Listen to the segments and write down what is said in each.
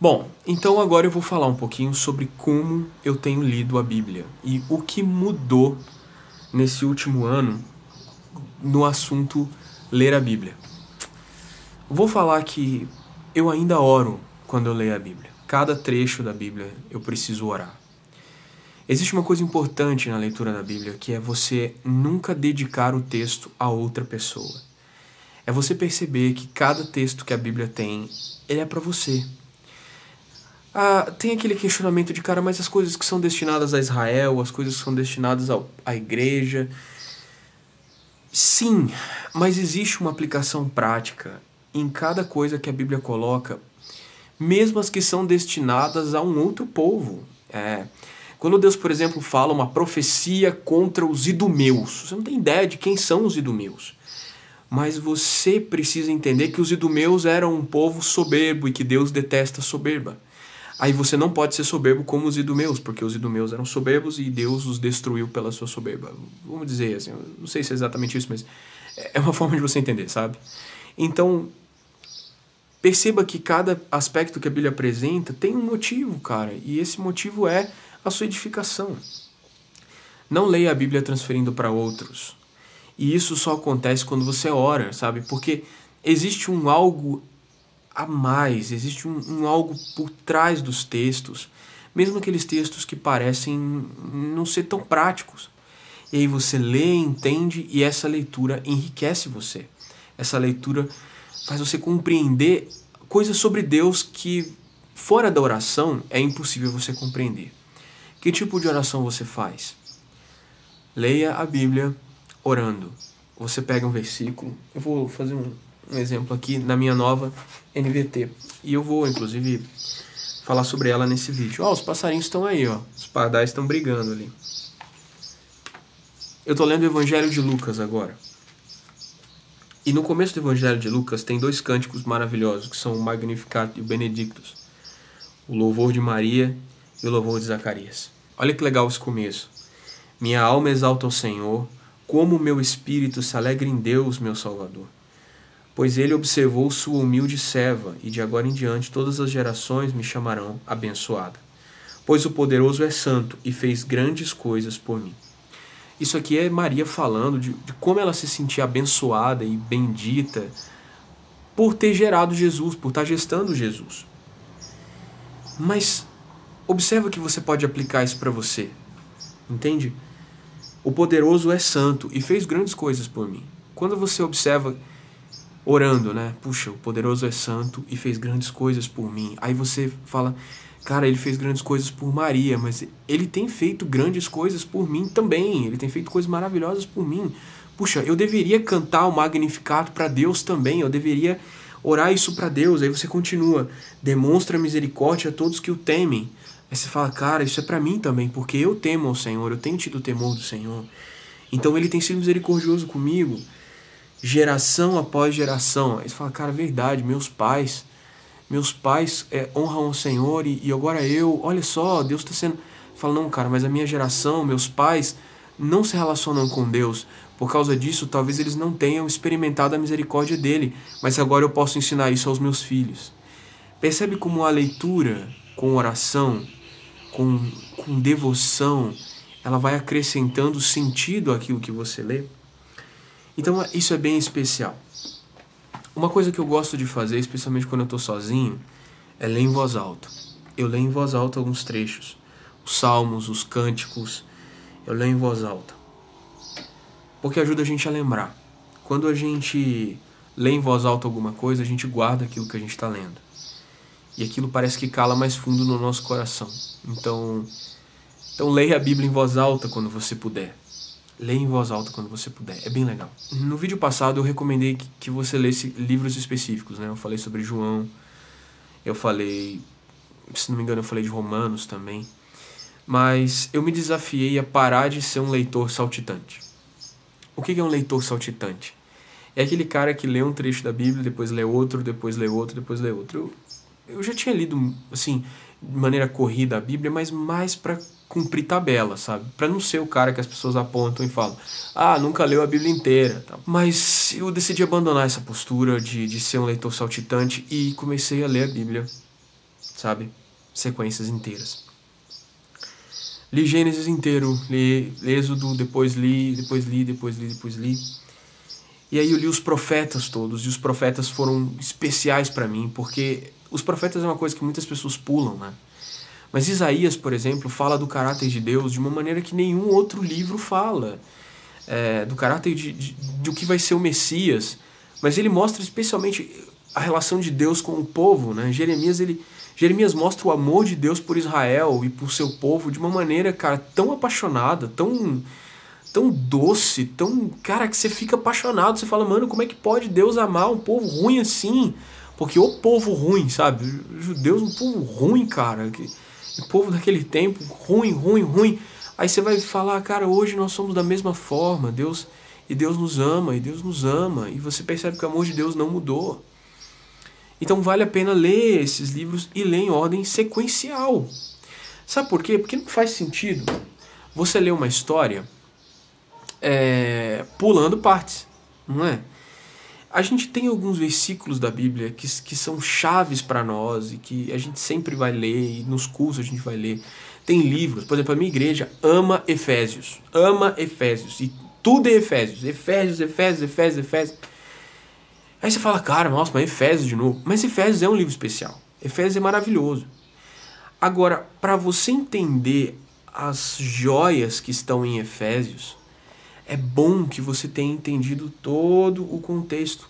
Bom, então agora eu vou falar um pouquinho sobre como eu tenho lido a Bíblia e o que mudou nesse último ano no assunto ler a Bíblia. Vou falar que eu ainda oro quando eu leio a Bíblia. Cada trecho da Bíblia eu preciso orar. Existe uma coisa importante na leitura da Bíblia que é você nunca dedicar o texto a outra pessoa. É você perceber que cada texto que a Bíblia tem, ele é para você ah, tem aquele questionamento de, cara, mas as coisas que são destinadas a Israel, as coisas que são destinadas ao, à igreja. Sim, mas existe uma aplicação prática em cada coisa que a Bíblia coloca, mesmo as que são destinadas a um outro povo. É. Quando Deus, por exemplo, fala uma profecia contra os idumeus, você não tem ideia de quem são os idumeus. Mas você precisa entender que os idumeus eram um povo soberbo e que Deus detesta soberba. Aí você não pode ser soberbo como os idumeus, porque os idumeus eram soberbos e Deus os destruiu pela sua soberba. Vamos dizer assim, não sei se é exatamente isso, mas é, é uma forma de você entender, sabe? Então, perceba que cada aspecto que a Bíblia apresenta tem um motivo, cara, e esse motivo é a sua edificação. Não leia a Bíblia transferindo para outros. E isso só acontece quando você ora, sabe? Porque existe um algo a mais, existe um, um algo por trás dos textos, mesmo aqueles textos que parecem não ser tão práticos. E aí você lê, entende e essa leitura enriquece você. Essa leitura faz você compreender coisas sobre Deus que fora da oração é impossível você compreender. Que tipo de oração você faz? Leia a Bíblia orando. Você pega um versículo. Eu vou fazer um, um exemplo aqui na minha nova NVT. E eu vou, inclusive, falar sobre ela nesse vídeo. Ó, os passarinhos estão aí, ó. Os pardais estão brigando ali. Eu tô lendo o Evangelho de Lucas agora. E no começo do Evangelho de Lucas tem dois cânticos maravilhosos, que são o Magnificat e o Benedictus. O louvor de Maria e o louvor de Zacarias. Olha que legal esse começo. Minha alma exalta o Senhor, como meu espírito se alegra em Deus, meu Salvador Pois ele observou sua humilde serva, e de agora em diante todas as gerações me chamarão abençoada. Pois o poderoso é santo e fez grandes coisas por mim. Isso aqui é Maria falando de, de como ela se sentia abençoada e bendita por ter gerado Jesus, por estar gestando Jesus. Mas observa que você pode aplicar isso para você. Entende? O poderoso é santo e fez grandes coisas por mim. Quando você observa orando, né? Puxa, o poderoso é santo e fez grandes coisas por mim. Aí você fala, cara, ele fez grandes coisas por Maria, mas ele tem feito grandes coisas por mim também. Ele tem feito coisas maravilhosas por mim. Puxa, eu deveria cantar o magnificado para Deus também. Eu deveria orar isso para Deus. Aí você continua, demonstra misericórdia a todos que o temem. Aí você fala, cara, isso é para mim também, porque eu temo ao Senhor, eu tenho tido o temor do Senhor. Então ele tem sido misericordioso comigo geração após geração. Aí você fala, cara, é verdade, meus pais, meus pais é, honram o Senhor e, e agora eu, olha só, Deus está sendo. Fala, não, cara, mas a minha geração, meus pais, não se relacionam com Deus. Por causa disso, talvez eles não tenham experimentado a misericórdia dele, mas agora eu posso ensinar isso aos meus filhos. Percebe como a leitura com oração, com, com devoção, ela vai acrescentando sentido àquilo que você lê? Então isso é bem especial. Uma coisa que eu gosto de fazer, especialmente quando eu estou sozinho, é ler em voz alta. Eu leio em voz alta alguns trechos, os salmos, os cânticos, eu leio em voz alta. Porque ajuda a gente a lembrar. Quando a gente lê em voz alta alguma coisa, a gente guarda aquilo que a gente está lendo. E aquilo parece que cala mais fundo no nosso coração. Então, então leia a Bíblia em voz alta quando você puder. Leia em voz alta quando você puder, é bem legal. No vídeo passado eu recomendei que, você lesse livros específicos, né? Eu falei sobre João, eu falei, se não me engano, eu falei de Romanos também. Mas eu me desafiei a parar de ser um leitor saltitante. O que é um leitor saltitante? É aquele cara que lê um trecho da Bíblia, depois lê outro, depois lê outro, depois lê outro. Eu, eu já tinha lido, assim, de maneira corrida a Bíblia, mas mais para cumprir tabela, sabe? Para não ser o cara que as pessoas apontam e falam: "Ah, nunca leu a Bíblia inteira". Mas eu decidi abandonar essa postura de de ser um leitor saltitante e comecei a ler a Bíblia, sabe? Sequências inteiras. Li Gênesis inteiro, li Êxodo, depois li, depois li, depois li, depois li. E aí eu li os profetas todos, e os profetas foram especiais para mim, porque os profetas é uma coisa que muitas pessoas pulam, né? Mas Isaías, por exemplo, fala do caráter de Deus de uma maneira que nenhum outro livro fala. É, do caráter de, de, do que vai ser o Messias. Mas ele mostra especialmente a relação de Deus com o povo. Né? Jeremias, ele, Jeremias mostra o amor de Deus por Israel e por seu povo de uma maneira, cara, tão apaixonada, tão tão doce, tão, cara, que você fica apaixonado, você fala, mano, como é que pode Deus amar um povo ruim assim? Porque o povo ruim, sabe? judeus, um povo ruim, cara, que o povo daquele tempo, ruim, ruim, ruim. Aí você vai falar, cara, hoje nós somos da mesma forma, Deus e Deus nos ama, e Deus nos ama, e você percebe que o amor de Deus não mudou. Então vale a pena ler esses livros e ler em ordem sequencial. Sabe por quê? Porque não faz sentido você ler uma história é, pulando partes, não é? a gente tem alguns versículos da Bíblia que, que são chaves para nós e que a gente sempre vai ler, e nos cursos a gente vai ler. Tem livros, por exemplo, a minha igreja ama Efésios, ama Efésios, e tudo é Efésios, Efésios, Efésios, Efésios, Efésios. Aí você fala, cara, nossa, mas Efésios de novo. Mas Efésios é um livro especial, Efésios é maravilhoso. Agora, para você entender as joias que estão em Efésios, é bom que você tenha entendido todo o contexto.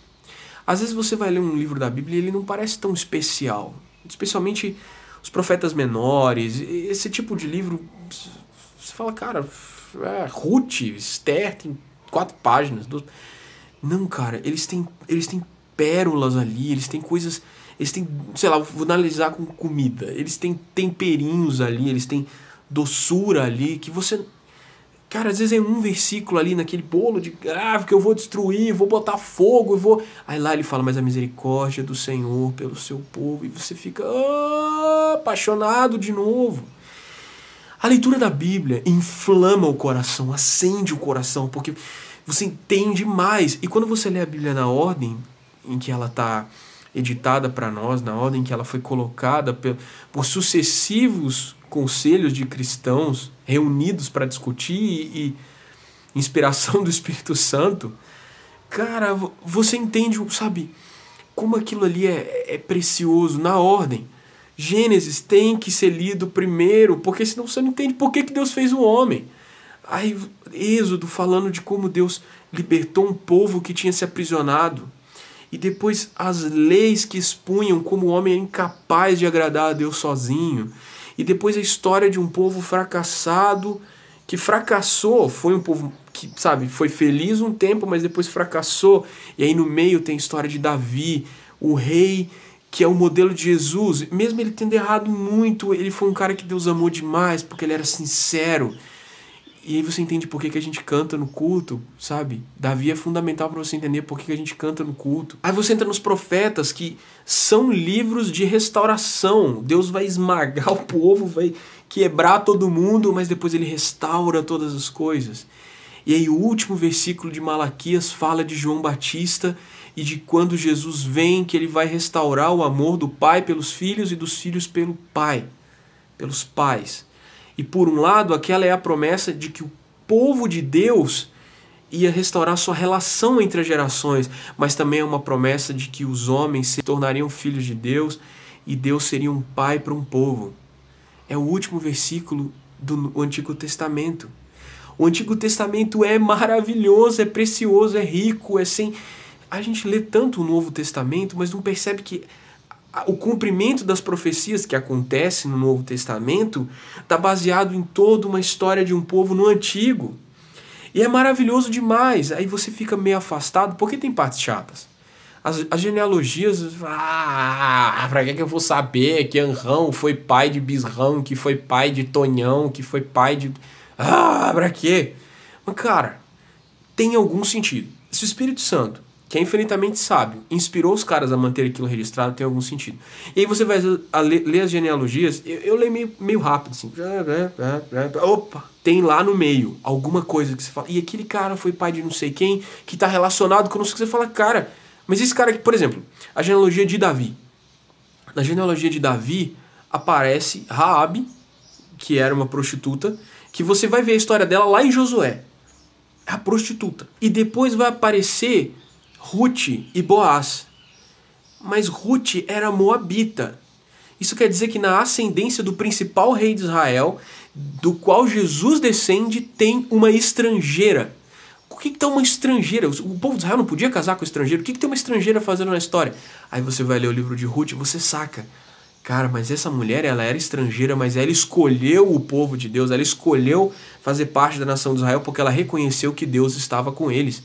Às vezes você vai ler um livro da Bíblia e ele não parece tão especial, especialmente os profetas menores, esse tipo de livro. Você fala, cara, é, Ruth, Esther, tem quatro páginas. Duas... Não, cara, eles têm, eles têm pérolas ali, eles têm coisas. Eles têm, sei lá, vou analisar com comida. Eles têm temperinhos ali, eles têm doçura ali que você Cara, às vezes é um versículo ali naquele bolo de gráfico ah, que eu vou destruir, vou botar fogo, eu vou. Aí lá ele fala, mas a misericórdia do Senhor pelo seu povo, e você fica oh, apaixonado de novo. A leitura da Bíblia inflama o coração, acende o coração, porque você entende mais. E quando você lê a Bíblia na ordem em que ela está editada para nós, na ordem que ela foi colocada por sucessivos conselhos de cristãos reunidos para discutir e, e inspiração do Espírito Santo, cara, você entende, sabe, como aquilo ali é, é precioso na ordem. Gênesis tem que ser lido primeiro, porque senão você não entende por que, que Deus fez o homem. Aí, Êxodo falando de como Deus libertou um povo que tinha se aprisionado e depois as leis que expunham como o homem é incapaz de agradar a Deus sozinho, e depois a história de um povo fracassado que fracassou, foi um povo que, sabe, foi feliz um tempo, mas depois fracassou, e aí no meio tem a história de Davi, o rei que é o modelo de Jesus, mesmo ele tendo errado muito, ele foi um cara que Deus amou demais, porque ele era sincero. E aí você entende por que, que a gente canta no culto, sabe? Davi é fundamental para você entender por que, que a gente canta no culto. Aí você entra nos profetas, que são livros de restauração. Deus vai esmagar o povo, vai quebrar todo mundo, mas depois ele restaura todas as coisas. E aí o último versículo de Malaquias fala de João Batista e de quando Jesus vem, que ele vai restaurar o amor do pai pelos filhos e dos filhos pelo pai, pelos pais. E por um lado, aquela é a promessa de que o povo de Deus ia restaurar sua relação entre as gerações, mas também é uma promessa de que os homens se tornariam filhos de Deus e Deus seria um pai para um povo. É o último versículo do Antigo Testamento. O Antigo Testamento é maravilhoso, é precioso, é rico, é sem. A gente lê tanto o Novo Testamento, mas não percebe que o cumprimento das profecias que acontece no Novo Testamento está baseado em toda uma história de um povo no Antigo. E é maravilhoso demais. Aí você fica meio afastado, porque tem partes chatas. As, as genealogias, ah, pra que, que eu vou saber que Anrão foi pai de Bisrão, que foi pai de Tonhão, que foi pai de. Ah, pra quê? Mas, cara, tem algum sentido. Se o Espírito Santo que é infinitamente sábio, inspirou os caras a manter aquilo registrado, tem algum sentido. E aí você vai ler, ler as genealogias, eu, eu leio meio, meio rápido, assim. Opa! Tem lá no meio alguma coisa que você fala. E aquele cara foi pai de não sei quem, que está relacionado com não sei o que você fala, cara. Mas esse cara aqui, por exemplo, a genealogia de Davi. Na genealogia de Davi aparece Raabe, que era uma prostituta, que você vai ver a história dela lá em Josué. É a prostituta. E depois vai aparecer Ruth e Boaz. Mas Ruth era moabita. Isso quer dizer que na ascendência do principal rei de Israel, do qual Jesus descende, tem uma estrangeira. O que, tem uma estrangeira? O povo de Israel não podia casar com estrangeiro. O que, que tem uma estrangeira fazendo na história? Aí você vai ler o livro de Ruth e você saca. Cara, mas essa mulher, ela era estrangeira, mas ela escolheu o povo de Deus, ela escolheu fazer parte da nação de Israel porque ela reconheceu que Deus estava com eles.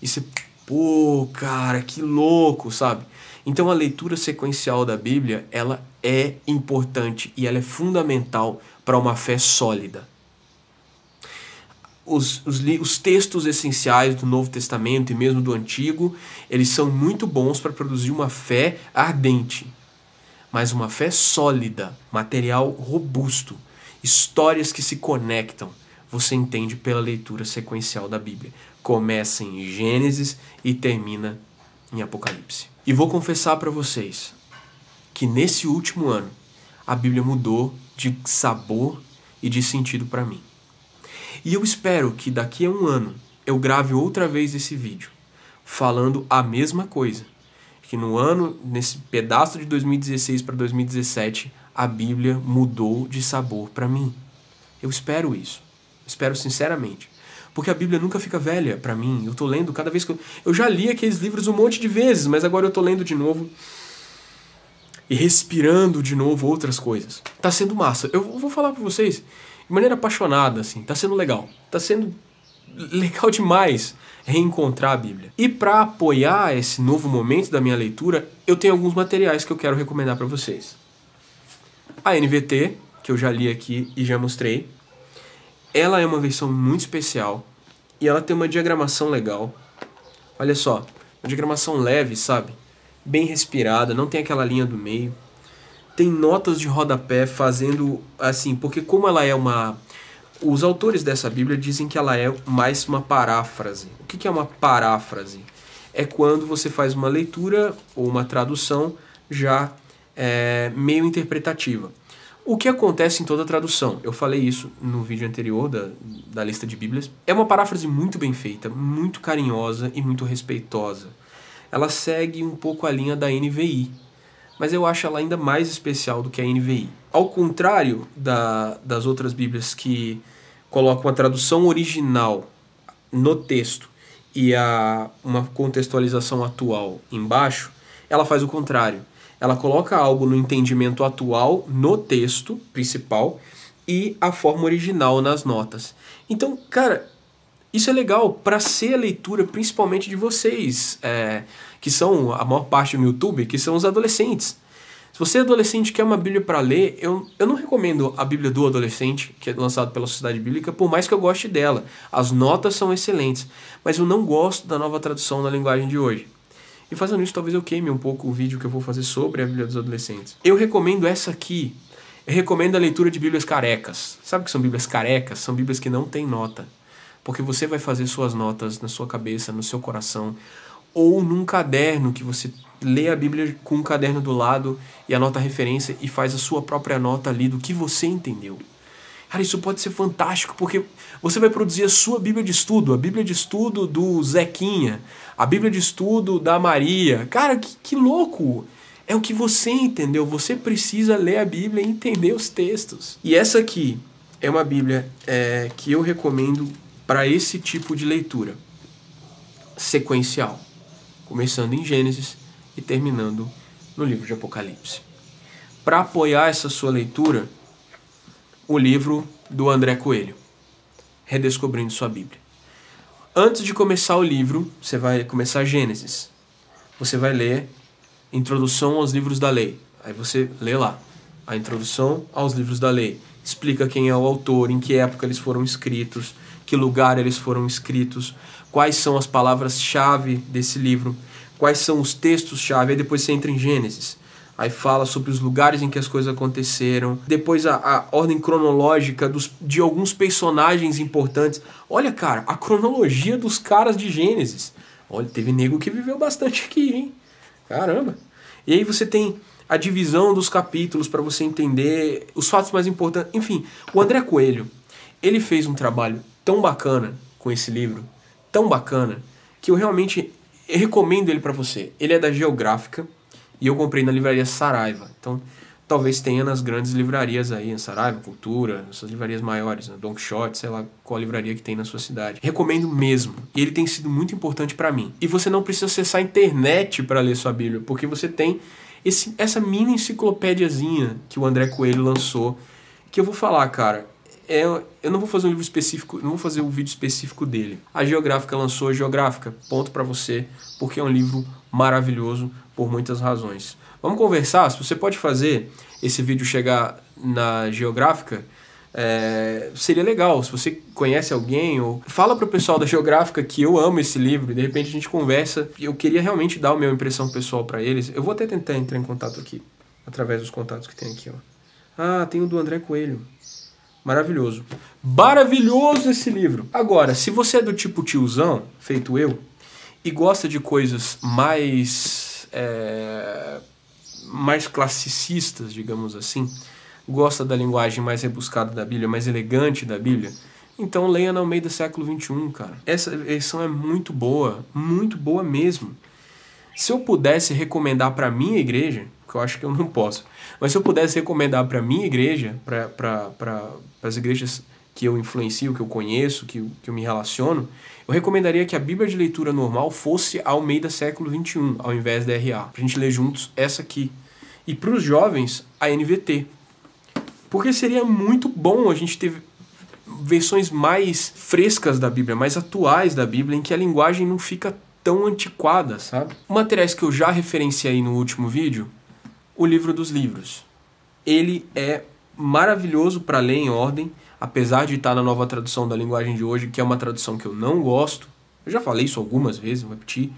E você pô, cara, que louco, sabe? Então a leitura sequencial da Bíblia, ela é importante e ela é fundamental para uma fé sólida. Os, os, os, textos essenciais do Novo Testamento e mesmo do Antigo, eles são muito bons para produzir uma fé ardente, mas uma fé sólida, material robusto, histórias que se conectam, você entende pela leitura sequencial da Bíblia. Começa em Gênesis e termina em Apocalipse. E vou confessar para vocês que nesse último ano a Bíblia mudou de sabor e de sentido para mim. E eu espero que daqui a um ano eu grave outra vez esse vídeo falando a mesma coisa. Que no ano, nesse pedaço de 2016 para 2017, a Bíblia mudou de sabor para mim. Eu espero isso. Espero sinceramente. Porque a Bíblia nunca fica velha para mim. Eu tô lendo cada vez que eu... eu já li aqueles livros um monte de vezes, mas agora eu tô lendo de novo e respirando de novo outras coisas. Tá sendo massa. Eu vou falar para vocês de maneira apaixonada assim, tá sendo legal. Tá sendo legal demais reencontrar a Bíblia. E para apoiar esse novo momento da minha leitura, eu tenho alguns materiais que eu quero recomendar para vocês. A NVT, que eu já li aqui e já mostrei, ela é uma versão muito especial e ela tem uma diagramação legal. Olha só, uma diagramação leve, sabe? Bem respirada, não tem aquela linha do meio. Tem notas de rodapé fazendo assim, porque como ela é uma os autores dessa Bíblia dizem que ela é mais uma paráfrase. O que é uma paráfrase? É quando você faz uma leitura ou uma tradução já é, meio interpretativa. O que acontece em toda tradução? Eu falei isso no vídeo anterior da, da lista de Bíblias. É uma paráfrase muito bem feita, muito carinhosa e muito respeitosa. Ela segue um pouco a linha da NVI, mas eu acho ela ainda mais especial do que a NVI. Ao contrário da, das outras Bíblias que colocam a tradução original no texto e a, uma contextualização atual embaixo, ela faz o contrário ela coloca algo no entendimento atual no texto principal e a forma original nas notas. Então, cara, isso é legal para ser a leitura principalmente de vocês, é, que são a maior parte no YouTube, que são os adolescentes. Se você é adolescente e quer uma Bíblia para ler, eu, eu não recomendo a Bíblia do Adolescente, que é lançada pela Sociedade Bíblica, por mais que eu goste dela. As notas são excelentes, mas eu não gosto da nova tradução na linguagem de hoje. E fazendo isso, talvez eu queime um pouco o vídeo que eu vou fazer sobre a Bíblia dos Adolescentes. Eu recomendo essa aqui. Eu recomendo a leitura de Bíblias carecas. Sabe o que são Bíblias carecas? São Bíblias que não têm nota. Porque você vai fazer suas notas na sua cabeça, no seu coração, ou num caderno que você lê a Bíblia com um caderno do lado e anota a referência e faz a sua própria nota ali do que você entendeu. Cara, isso pode ser fantástico, porque você vai produzir a sua Bíblia de estudo, a Bíblia de estudo do Zequinha, a Bíblia de estudo da Maria. Cara, que, que louco! É o que você entendeu. Você precisa ler a Bíblia e entender os textos. E essa aqui é uma Bíblia é, que eu recomendo para esse tipo de leitura sequencial, começando em Gênesis e terminando no livro de Apocalipse. Para apoiar essa sua leitura, o livro do André Coelho, Redescobrindo Sua Bíblia. Antes de começar o livro, você vai começar Gênesis. Você vai ler Introdução aos Livros da Lei. Aí você lê lá. A introdução aos livros da lei. Explica quem é o autor, em que época eles foram escritos, que lugar eles foram escritos, quais são as palavras-chave desse livro, quais são os textos-chave. Aí depois você entra em Gênesis aí fala sobre os lugares em que as coisas aconteceram, depois a, a ordem cronológica dos, de alguns personagens importantes. Olha, cara, a cronologia dos caras de Gênesis. Olha, teve nego que viveu bastante aqui, hein? Caramba. E aí você tem a divisão dos capítulos para você entender os fatos mais importantes. Enfim, o André Coelho, ele fez um trabalho tão bacana com esse livro, tão bacana, que eu realmente recomendo ele para você. Ele é da Geográfica, e eu comprei na livraria Saraiva. Então, talvez tenha nas grandes livrarias aí, em Saraiva, Cultura, essas livrarias maiores, né? Don Quixote, sei lá qual livraria que tem na sua cidade. Recomendo mesmo. E ele tem sido muito importante para mim. E você não precisa acessar a internet para ler sua Bíblia, porque você tem esse, essa mini enciclopédiazinha que o André Coelho lançou, que eu vou falar, cara. É, eu não vou fazer um livro específico, não vou fazer um vídeo específico dele. A Geográfica lançou a Geográfica, ponto para você, porque é um livro maravilhoso por muitas razões. Vamos conversar? Se você pode fazer esse vídeo chegar na geográfica, é, seria legal. Se você conhece alguém, ou fala para o pessoal da Geográfica que eu amo esse livro, de repente a gente conversa. Eu queria realmente dar a minha impressão pessoal para eles. Eu vou até tentar entrar em contato aqui, através dos contatos que tem aqui. Ó. Ah, tem o do André Coelho. Maravilhoso. Maravilhoso esse livro. Agora, se você é do tipo tiozão, feito eu, e gosta de coisas mais é, mais classicistas, digamos assim, gosta da linguagem mais rebuscada da Bíblia, mais elegante da Bíblia, então leia na Almeida século XXI, cara. Essa edição é muito boa, muito boa mesmo. Se eu pudesse recomendar para minha igreja, que eu acho que eu não posso, mas se eu pudesse recomendar para minha igreja, para pra, pra, as igrejas que eu influencio, que eu conheço, que, que eu me relaciono, eu recomendaria que a Bíblia de leitura normal fosse a Almeida século 21, ao invés da RA. Pra gente ler juntos essa aqui. E para os jovens, a NVT. Porque seria muito bom a gente ter versões mais frescas da Bíblia, mais atuais da Bíblia, em que a linguagem não fica tão antiquada, sabe? Materiais que eu já referenciei no último vídeo, o livro dos livros. Ele é maravilhoso para ler em ordem apesar de estar na nova tradução da linguagem de hoje, que é uma tradução que eu não gosto, eu já falei isso algumas vezes, vou repetir,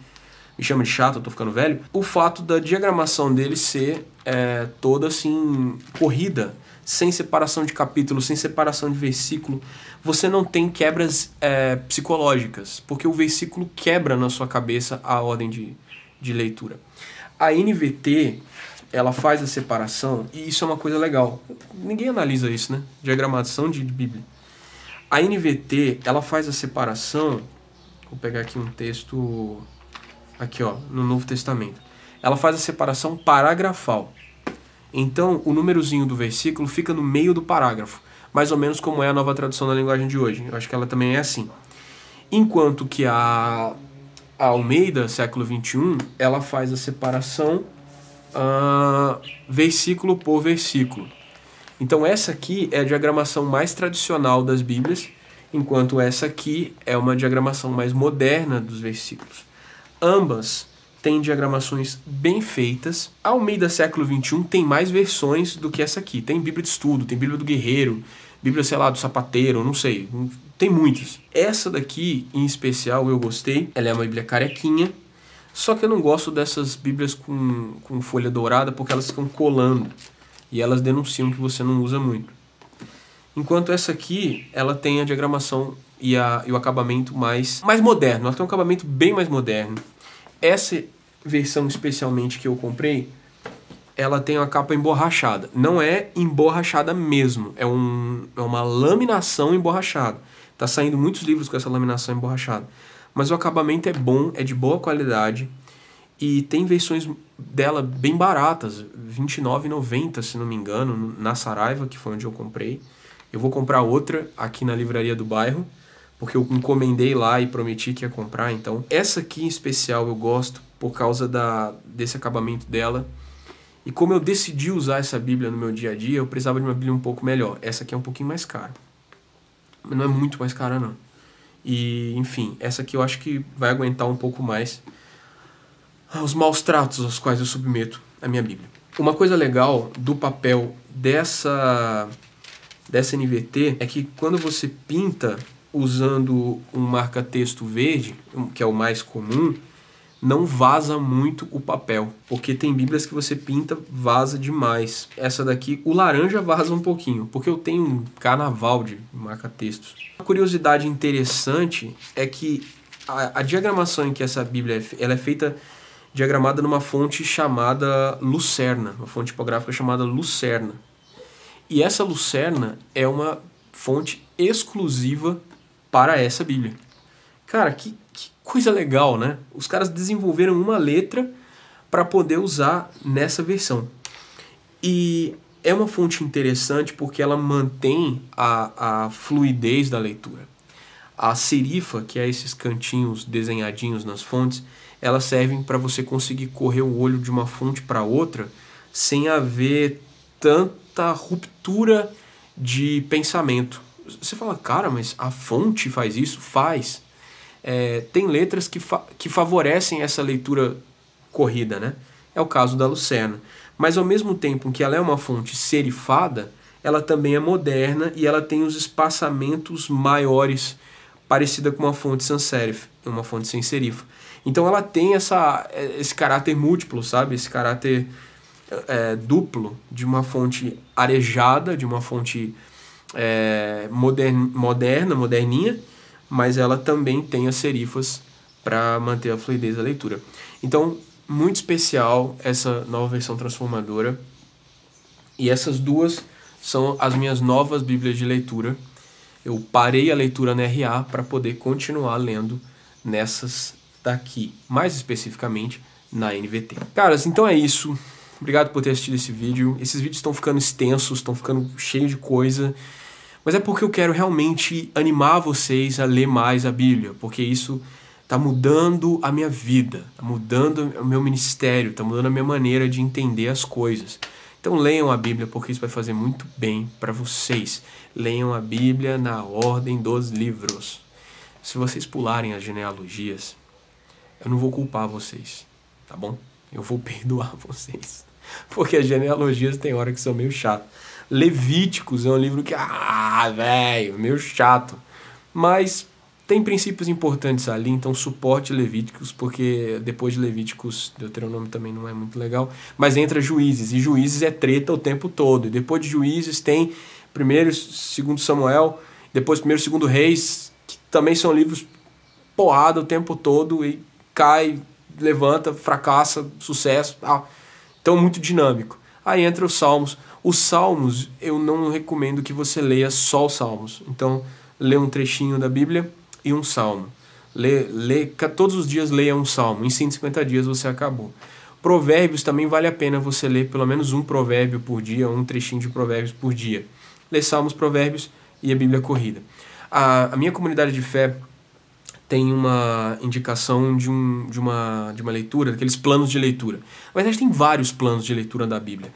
me chama de chato, eu tô ficando velho, o fato da diagramação dele ser é, toda assim, corrida, sem separação de capítulo, sem separação de versículo, você não tem quebras é, psicológicas, porque o versículo quebra na sua cabeça a ordem de, de leitura. A NVT ela faz a separação, e isso é uma coisa legal. Ninguém analisa isso, né? Diagramação de Bíblia. A NVT, ela faz a separação. Vou pegar aqui um texto. Aqui, ó, no Novo Testamento. Ela faz a separação paragrafal. Então, o númerozinho do versículo fica no meio do parágrafo, mais ou menos como é a nova tradução da linguagem de hoje. Eu acho que ela também é assim. Enquanto que a, a Almeida, século 21, ela faz a separação uh, versículo por versículo. Então, essa aqui é a diagramação mais tradicional das Bíblias, enquanto essa aqui é uma diagramação mais moderna dos versículos. Ambas têm diagramações bem feitas. A Almeida século XXI tem mais versões do que essa aqui. Tem Bíblia de Estudo, tem Bíblia do Guerreiro, Bíblia, sei lá, do Sapateiro, não sei. Tem muitos. Essa daqui, em especial, eu gostei. Ela é uma Bíblia carequinha, só que eu não gosto dessas Bíblias com, com folha dourada porque elas ficam colando e elas denunciam que você não usa muito. Enquanto essa aqui, ela tem a diagramação e, a, e o acabamento mais, mais moderno. Ela tem um acabamento bem mais moderno. Essa versão especialmente que eu comprei, ela tem uma capa emborrachada. Não é emborrachada mesmo, é, um, é uma laminação emborrachada. está saindo muitos livros com essa laminação emborrachada. Mas o acabamento é bom, é de boa qualidade e tem versões dela bem baratas, R$29,90, se não me engano, na Saraiva, que foi onde eu comprei. Eu vou comprar outra aqui na livraria do bairro, porque eu encomendei lá e prometi que ia comprar, então essa aqui em especial eu gosto por causa da, desse acabamento dela. E como eu decidi usar essa Bíblia no meu dia a dia, eu precisava de uma Bíblia um pouco melhor. Essa aqui é um pouquinho mais cara. Mas não é muito mais cara não. E, enfim, essa aqui eu acho que vai aguentar um pouco mais os maus tratos aos quais eu submeto a minha Bíblia. Uma coisa legal do papel dessa, dessa NVT é que quando você pinta usando um marca-texto verde, que é o mais comum, não vaza muito o papel, porque tem bíblias que você pinta, vaza demais. Essa daqui, o laranja vaza um pouquinho, porque eu tenho um carnaval de marca-textos. Uma curiosidade interessante é que a, a, diagramação em que essa bíblia é, ela é feita diagramada numa fonte chamada Lucerna, uma fonte tipográfica chamada Lucerna. E essa Lucerna é uma fonte exclusiva para essa bíblia. Cara, que que coisa legal, né? Os caras desenvolveram uma letra para poder usar nessa versão. E é uma fonte interessante porque ela mantém a, a fluidez da leitura. A serifa, que é esses cantinhos desenhadinhos nas fontes, elas servem para você conseguir correr o olho de uma fonte para outra sem haver tanta ruptura de pensamento. Você fala, cara, mas a fonte faz isso? Faz é, tem letras que, fa que favorecem essa leitura corrida, né? É o caso da Lucerna. Mas ao mesmo tempo que ela é uma fonte serifada, ela também é moderna e ela tem os espaçamentos maiores, parecida com uma fonte sans serif, uma fonte sem serifa. Então ela tem essa, é, esse caráter múltiplo, sabe? Esse caráter é, duplo de uma fonte arejada, de uma fonte é, modern, moderna, moderninha, mas ela também tem as serifas para manter a fluidez da leitura. Então, muito especial essa nova versão transformadora. E essas duas são as minhas novas Bíblias de leitura. Eu parei a leitura na RA para poder continuar lendo nessas daqui, mais especificamente na NVT. Caras, então é isso. Obrigado por ter assistido esse vídeo. Esses vídeos estão ficando extensos, estão ficando cheios de coisa. Mas é porque eu quero realmente animar vocês a ler mais a Bíblia, porque isso está mudando a minha vida, está mudando o meu ministério, está mudando a minha maneira de entender as coisas. Então leiam a Bíblia porque isso vai fazer muito bem para vocês. Leiam a Bíblia na ordem dos livros. Se vocês pularem as genealogias, eu não vou culpar vocês, tá bom? Eu vou perdoar vocês. Porque as genealogias tem hora que são meio chatas. Levíticos é um livro que, ah, velho, meio chato. Mas tem princípios importantes ali, então suporte Levíticos, porque depois de Levíticos, Deuteronômio também não é muito legal, mas entra Juízes, e Juízes é treta o tempo todo. E depois de Juízes tem primeiro, segundo Samuel, depois primeiro, segundo Reis, que também são livros porrada o tempo todo e cai, levanta, fracassa, sucesso, tal. Então muito dinâmico. Aí entra os Salmos, os Salmos, eu não recomendo que você leia só os Salmos. Então, lê um trechinho da Bíblia e um Salmo. Lê, lê, todos os dias leia um Salmo. Em 150 dias você acabou. Provérbios também vale a pena você ler pelo menos um provérbio por dia, um trechinho de provérbios por dia. Lê Salmos, Provérbios e a Bíblia Corrida. A, a minha comunidade de fé tem uma indicação de, um, de, uma, de uma leitura, daqueles planos de leitura. a gente tem vários planos de leitura da Bíblia.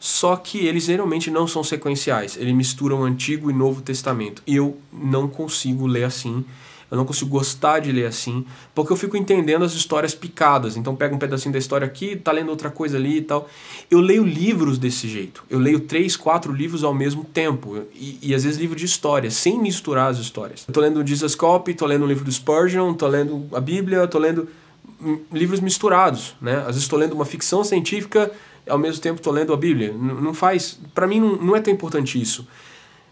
Só que eles geralmente não são sequenciais, eles misturam Antigo e Novo Testamento. E eu não consigo ler assim, eu não consigo gostar de ler assim, porque eu fico entendendo as histórias picadas. Então pega um pedacinho da história aqui, tá lendo outra coisa ali e tal. Eu leio livros desse jeito. Eu leio três, quatro livros ao mesmo tempo. E, e às vezes livro de história, sem misturar as histórias. Eu tô lendo Jesus Copy, tô lendo o livro do Spurgeon, tô lendo a Bíblia, tô lendo hum, livros misturados, né? Às vezes estou lendo uma ficção científica ao mesmo tempo estou lendo a Bíblia. Não, faz. Para mim, não, não é tão importante isso.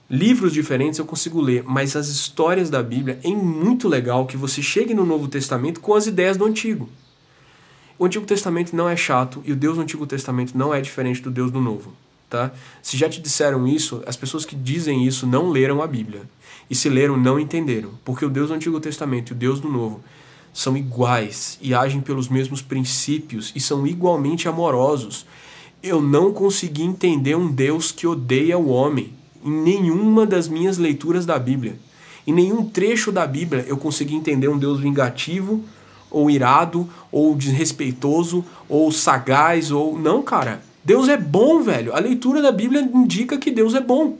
Livros diferentes eu consigo ler, mas as histórias da Bíblia é muito legal que você chegue no Novo Testamento com as ideias do Antigo. O Antigo Testamento não é chato e o Deus do Antigo Testamento não é diferente do Deus do Novo. Tá? Se já te disseram isso, as pessoas que dizem isso não leram a Bíblia. E se leram, não entenderam. Porque o Deus do Antigo Testamento e o Deus do Novo são iguais e agem pelos mesmos princípios e são igualmente amorosos eu não consegui entender um Deus que odeia o homem em nenhuma das minhas leituras da Bíblia. Em nenhum trecho da Bíblia eu consegui entender um Deus vingativo, ou irado, ou desrespeitoso, ou sagaz, ou. Não, cara. Deus é bom, velho. A leitura da Bíblia indica que Deus é bom.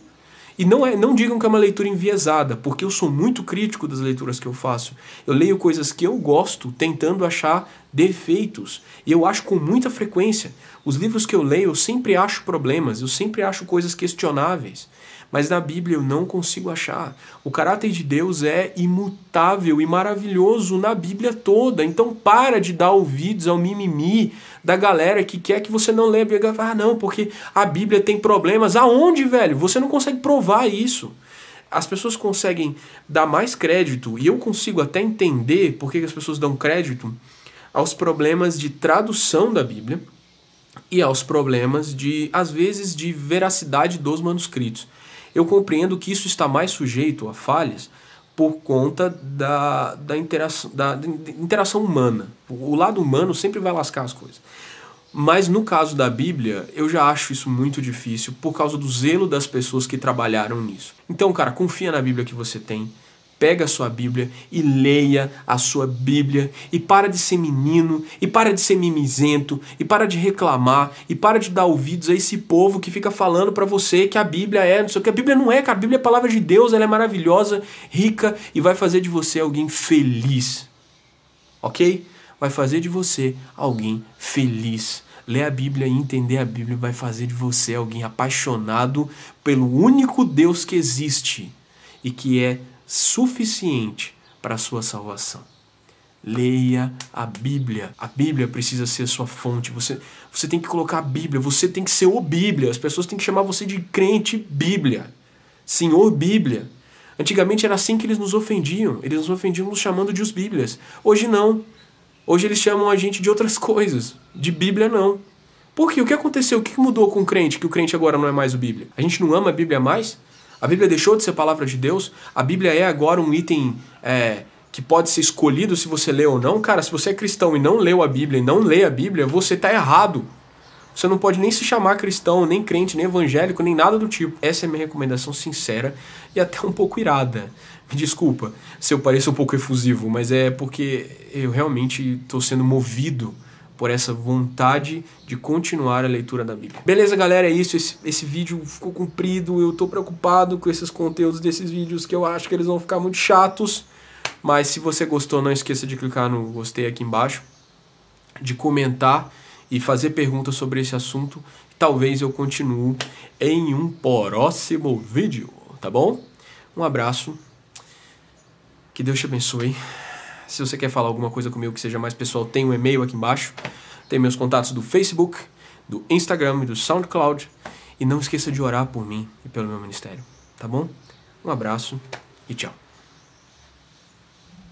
E não, é, não digam que é uma leitura enviesada, porque eu sou muito crítico das leituras que eu faço. Eu leio coisas que eu gosto tentando achar defeitos. E eu acho com muita frequência. Os livros que eu leio, eu sempre acho problemas, eu sempre acho coisas questionáveis. Mas na Bíblia eu não consigo achar. O caráter de Deus é imutável e maravilhoso na Bíblia toda. Então para de dar ouvidos ao mimimi da galera que quer que você não leia a Bíblia. Ah, não, porque a Bíblia tem problemas. Aonde, velho? Você não consegue provar isso. As pessoas conseguem dar mais crédito, e eu consigo até entender por que as pessoas dão crédito aos problemas de tradução da Bíblia e aos problemas de, às vezes, de veracidade dos manuscritos. Eu compreendo que isso está mais sujeito a falhas por conta da, da, interação, da, da interação humana. O lado humano sempre vai lascar as coisas. Mas no caso da Bíblia, eu já acho isso muito difícil por causa do zelo das pessoas que trabalharam nisso. Então, cara, confia na Bíblia que você tem Pega a sua Bíblia e leia a sua Bíblia e para de ser menino, e para de ser mimizento, e para de reclamar, e para de dar ouvidos a esse povo que fica falando para você que a Bíblia é, não sei o que. A Bíblia não é, cara. A Bíblia é a palavra de Deus, ela é maravilhosa, rica e vai fazer de você alguém feliz. Ok? Vai fazer de você alguém feliz. Ler a Bíblia e entender a Bíblia vai fazer de você alguém apaixonado pelo único Deus que existe e que é suficiente para a sua salvação. Leia a Bíblia. A Bíblia precisa ser sua fonte. Você, você tem que colocar a Bíblia. Você tem que ser o Bíblia. As pessoas têm que chamar você de crente Bíblia. Senhor Bíblia. Antigamente era assim que eles nos ofendiam. Eles nos ofendiam nos chamando de os Bíblias. Hoje não. Hoje eles chamam a gente de outras coisas. De Bíblia não. Por quê? O que aconteceu? O que mudou com o crente? Que o crente agora não é mais o Bíblia? A gente não ama a Bíblia mais? A Bíblia deixou de ser palavra de Deus? A Bíblia é agora um item é, que pode ser escolhido se você lê ou não? Cara, se você é cristão e não leu a Bíblia e não lê a Bíblia, você está errado. Você não pode nem se chamar cristão, nem crente, nem evangélico, nem nada do tipo. Essa é a minha recomendação sincera e até um pouco irada. Me desculpa se eu pareço um pouco efusivo, mas é porque eu realmente estou sendo movido por essa vontade de continuar a leitura da Bíblia. Beleza, galera? É isso. Esse, esse vídeo ficou comprido. Eu tô preocupado com esses conteúdos desses vídeos que eu acho que eles vão ficar muito chatos. Mas se você gostou, não esqueça de clicar no gostei aqui embaixo, de comentar e fazer perguntas sobre esse assunto. Talvez eu continue em um próximo vídeo, tá bom? Um abraço. Que Deus te abençoe. Se você quer falar alguma coisa comigo que seja mais pessoal, tem um e-mail aqui embaixo. Tem meus contatos do Facebook, do Instagram e do SoundCloud. E não esqueça de orar por mim e pelo meu ministério, tá bom? Um abraço e tchau.